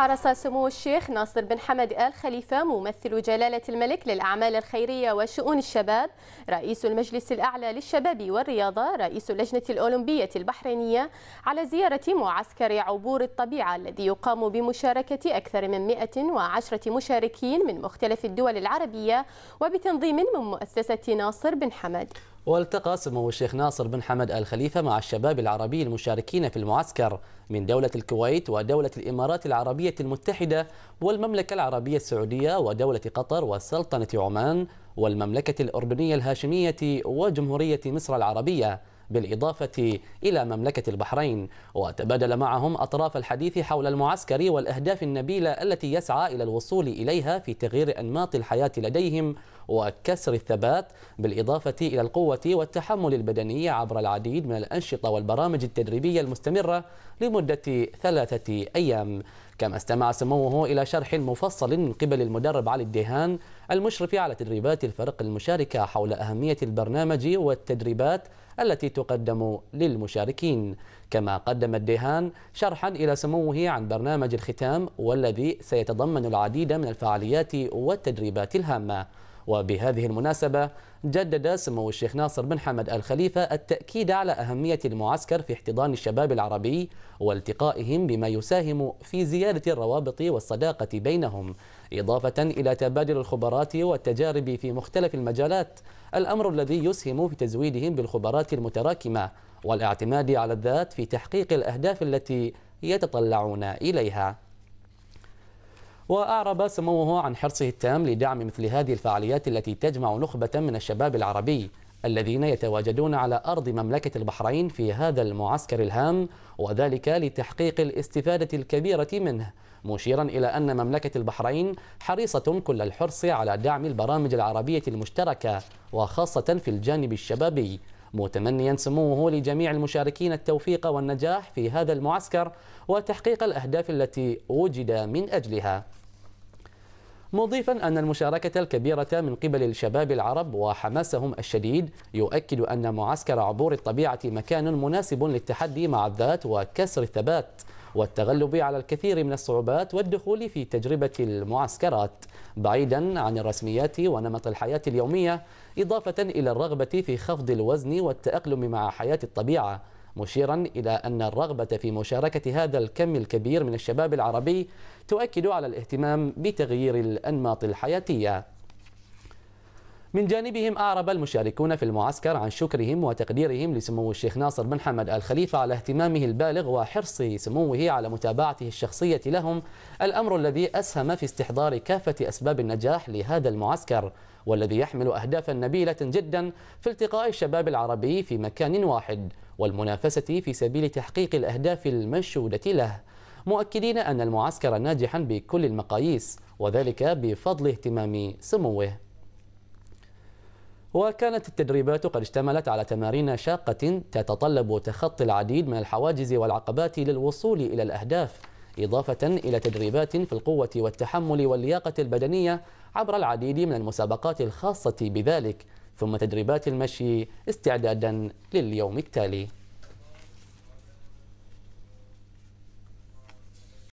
حرص سمو الشيخ ناصر بن حمد آل خليفة ممثل جلالة الملك للأعمال الخيرية وشؤون الشباب رئيس المجلس الأعلى للشباب والرياضة رئيس اللجنة الأولمبية البحرينية على زيارة معسكر عبور الطبيعة الذي يقام بمشاركة أكثر من 110 مشاركين من مختلف الدول العربية وبتنظيم من مؤسسة ناصر بن حمد والتقى سمو الشيخ ناصر بن حمد آل خليفة مع الشباب العربي المشاركين في المعسكر من دولة الكويت ودولة الإمارات العربية المتحدة والمملكة العربية السعودية ودولة قطر وسلطنة عمان والمملكة الأردنية الهاشمية وجمهورية مصر العربية بالإضافة إلى مملكة البحرين وتبادل معهم أطراف الحديث حول المعسكر والأهداف النبيلة التي يسعى إلى الوصول إليها في تغيير أنماط الحياة لديهم وكسر الثبات بالإضافة إلى القوة والتحمل البدني عبر العديد من الأنشطة والبرامج التدريبية المستمرة لمدة ثلاثة أيام كما استمع سموه إلى شرح مفصل من قبل المدرب علي الدهان المشرف على تدريبات الفرق المشاركة حول أهمية البرنامج والتدريبات التي تقدم للمشاركين كما قدم الدهان شرحا إلى سموه عن برنامج الختام والذي سيتضمن العديد من الفعاليات والتدريبات الهامة وبهذه المناسبة جدد سمو الشيخ ناصر بن حمد الخليفة التأكيد على أهمية المعسكر في احتضان الشباب العربي والتقائهم بما يساهم في زيادة الروابط والصداقة بينهم إضافة إلى تبادل الخبرات والتجارب في مختلف المجالات الأمر الذي يسهم في تزويدهم بالخبرات المتراكمة والاعتماد على الذات في تحقيق الأهداف التي يتطلعون إليها وأعرب سموه عن حرصه التام لدعم مثل هذه الفعاليات التي تجمع نخبة من الشباب العربي الذين يتواجدون على أرض مملكة البحرين في هذا المعسكر الهام وذلك لتحقيق الاستفادة الكبيرة منه مشيرا إلى أن مملكة البحرين حريصة كل الحرص على دعم البرامج العربية المشتركة وخاصة في الجانب الشبابي متمنيا سموه لجميع المشاركين التوفيق والنجاح في هذا المعسكر وتحقيق الأهداف التي وجد من أجلها مضيفا أن المشاركة الكبيرة من قبل الشباب العرب وحماسهم الشديد يؤكد أن معسكر عبور الطبيعة مكان مناسب للتحدي مع الذات وكسر الثبات والتغلب على الكثير من الصعوبات والدخول في تجربة المعسكرات بعيدا عن الرسميات ونمط الحياة اليومية إضافة إلى الرغبة في خفض الوزن والتأقلم مع حياة الطبيعة مشيرا إلى أن الرغبة في مشاركة هذا الكم الكبير من الشباب العربي تؤكد على الاهتمام بتغيير الأنماط الحياتية من جانبهم أعرب المشاركون في المعسكر عن شكرهم وتقديرهم لسمو الشيخ ناصر بن حمد الخليفة على اهتمامه البالغ وحرص سموه على متابعته الشخصية لهم الأمر الذي أسهم في استحضار كافة أسباب النجاح لهذا المعسكر والذي يحمل أهدافا نبيلة جدا في التقاء الشباب العربي في مكان واحد والمنافسة في سبيل تحقيق الأهداف المشهودة له مؤكدين أن المعسكر ناجحا بكل المقاييس وذلك بفضل اهتمام سموه وكانت التدريبات قد اشتملت على تمارين شاقة تتطلب تخطي العديد من الحواجز والعقبات للوصول إلى الأهداف إضافة إلى تدريبات في القوة والتحمل واللياقة البدنية عبر العديد من المسابقات الخاصة بذلك ثم تدريبات المشي استعدادا لليوم التالي